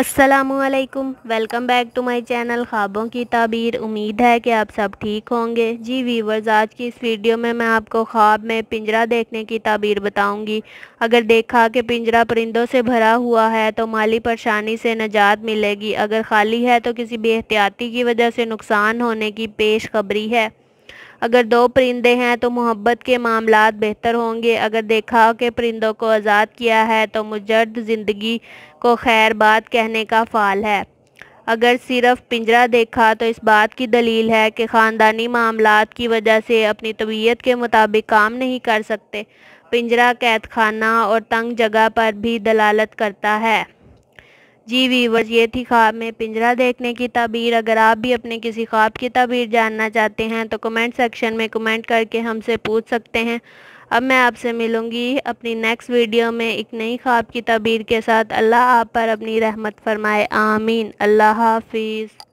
असलकुम welcome back to my channel ख्वाबों की ताबीर उम्मीद है कि आप सब ठीक होंगे जी वीवर्स आज की इस वीडियो में मैं आपको ख्वाब में पिंजरा देखने की ताबीर बताऊंगी अगर देखा कि पिंजरा परिंदों से भरा हुआ है तो माली परेशानी से नजात मिलेगी अगर खाली है तो किसी बेहतियाती की वजह से नुकसान होने की पेश खबरी है अगर दो परिंदे हैं तो मोहब्बत के मामला बेहतर होंगे अगर देखा कि परिंदों को आज़ाद किया है तो मुजर्द ज़िंदगी को खैर बात कहने का फ़ाल है अगर सिर्फ पिंजरा देखा तो इस बात की दलील है कि ख़ानदानी मामला की वजह से अपनी तबीयत के मुताबिक काम नहीं कर सकते पिंजरा कैद खाना और तंग जगह पर भी दलालत करता है जी वीवर्स ये थी ख्वाब में पिंजरा देखने की तबीर अगर आप भी अपने किसी ख्वाब की तबीर जानना चाहते हैं तो कमेंट सेक्शन में कमेंट करके हमसे पूछ सकते हैं अब मैं आपसे मिलूंगी अपनी नेक्स्ट वीडियो में एक नई ख्वाब की तबीर के साथ अल्लाह आप पर अपनी रहमत फरमाए आमीन अल्लाह हाफिज़